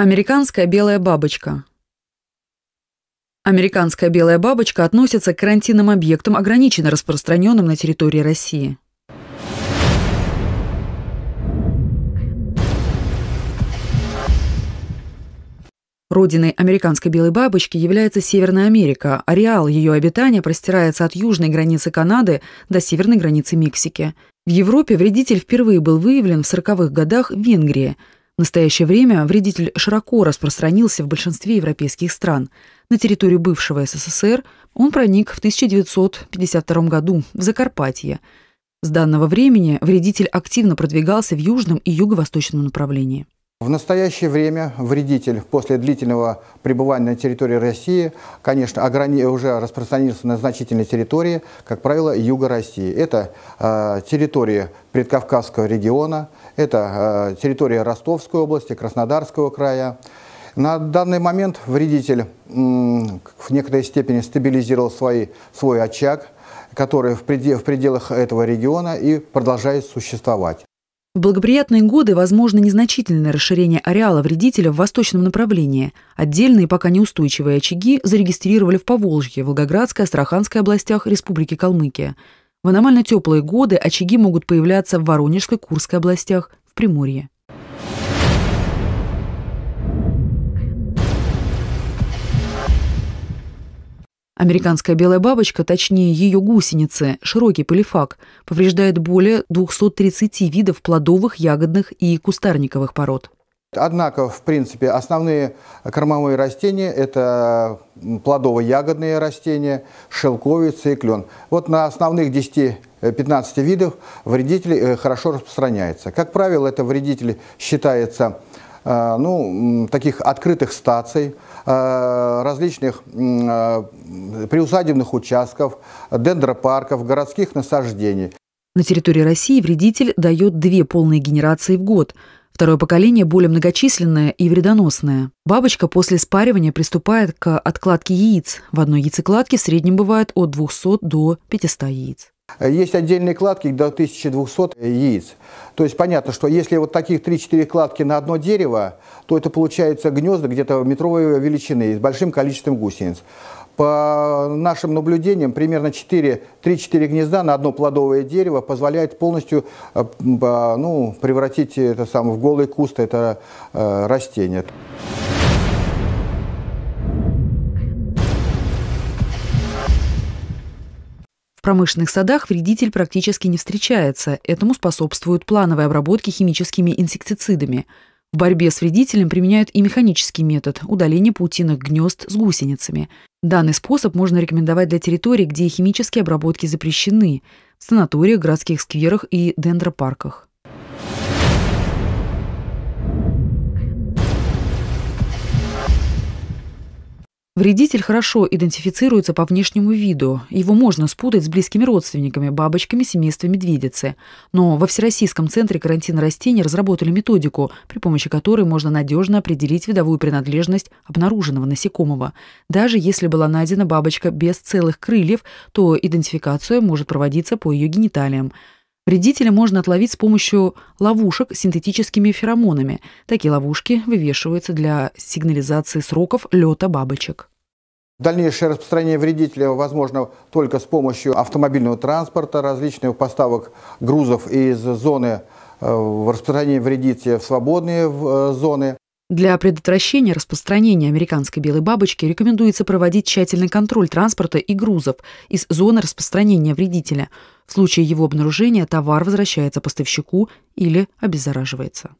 Американская белая бабочка. Американская белая бабочка относится к карантинным объектам, ограниченно распространенным на территории России. Родиной американской белой бабочки является Северная Америка. А ареал ее обитания простирается от южной границы Канады до северной границы Мексики. В Европе вредитель впервые был выявлен в 40-х годах в Венгрии – в настоящее время вредитель широко распространился в большинстве европейских стран. На территорию бывшего СССР он проник в 1952 году в Закарпатье. С данного времени вредитель активно продвигался в южном и юго-восточном направлении. В настоящее время вредитель после длительного пребывания на территории России, конечно, ограни... уже распространился на значительной территории, как правило, юга России. Это э, территории Предкавказского региона, это э, территория Ростовской области, Краснодарского края. На данный момент вредитель в некоторой степени стабилизировал свои, свой очаг, который в, предел, в пределах этого региона и продолжает существовать. В благоприятные годы возможно незначительное расширение ареала вредителя в восточном направлении. Отдельные пока неустойчивые очаги зарегистрировали в Поволжье, Волгоградской, Астраханской областях Республики Калмыкия. В аномально теплые годы очаги могут появляться в Воронежской, Курской областях, в Приморье. Американская белая бабочка, точнее ее гусеницы, широкий полифак, повреждает более 230 видов плодовых, ягодных и кустарниковых пород. Однако, в принципе, основные кормовые растения – это плодово-ягодные растения, шелковица и клен. Вот на основных 10-15 видах вредители э, хорошо распространяются. Как правило, это вредители считается Э, ну, таких открытых стаций, э, различных э, приусадебных участков, дендропарков, городских насаждений. На территории России вредитель дает две полные генерации в год – Второе поколение более многочисленное и вредоносное. Бабочка после спаривания приступает к откладке яиц. В одной яйцекладке в среднем бывает от 200 до 500 яиц. Есть отдельные кладки до 1200 яиц. То есть понятно, что если вот таких 3-4 кладки на одно дерево, то это получается гнезда где-то метровой величины с большим количеством гусениц. По нашим наблюдениям, примерно 3-4 гнезда на одно плодовое дерево позволяет полностью э, ну, превратить это самое в голый куст это э, растение. В промышленных садах вредитель практически не встречается, этому способствуют плановые обработки химическими инсектицидами. В борьбе с вредителем применяют и механический метод – удаление паутинок гнезд с гусеницами. Данный способ можно рекомендовать для территорий, где химические обработки запрещены – в санаториях, городских скверах и дендропарках. Вредитель хорошо идентифицируется по внешнему виду, его можно спутать с близкими родственниками, бабочками семейства медведицы. Но во Всероссийском центре карантина растений разработали методику, при помощи которой можно надежно определить видовую принадлежность обнаруженного насекомого. Даже если была найдена бабочка без целых крыльев, то идентификация может проводиться по ее гениталиям. Вредителя можно отловить с помощью ловушек с синтетическими феромонами. Такие ловушки вывешиваются для сигнализации сроков лета бабочек. Дальнейшее распространение вредителя возможно только с помощью автомобильного транспорта, различных поставок грузов из зоны э, в распространении вредителя в свободные э, зоны. Для предотвращения распространения американской белой бабочки рекомендуется проводить тщательный контроль транспорта и грузов из зоны распространения вредителя. В случае его обнаружения товар возвращается поставщику или обеззараживается.